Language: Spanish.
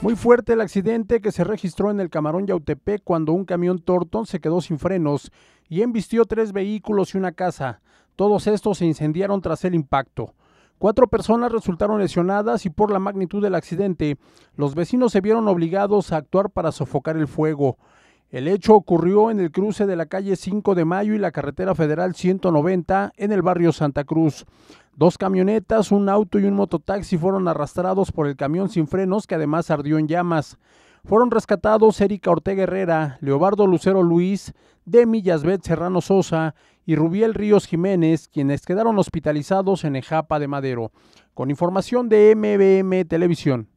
Muy fuerte el accidente que se registró en el Camarón Yautepec cuando un camión Torton se quedó sin frenos y embistió tres vehículos y una casa. Todos estos se incendiaron tras el impacto. Cuatro personas resultaron lesionadas y por la magnitud del accidente, los vecinos se vieron obligados a actuar para sofocar el fuego. El hecho ocurrió en el cruce de la calle 5 de Mayo y la carretera federal 190 en el barrio Santa Cruz. Dos camionetas, un auto y un mototaxi fueron arrastrados por el camión sin frenos que además ardió en llamas. Fueron rescatados Erika Ortega Herrera, Leobardo Lucero Luis, Demi Yasbet Serrano Sosa y Rubiel Ríos Jiménez, quienes quedaron hospitalizados en Ejapa de Madero. Con información de MBM Televisión.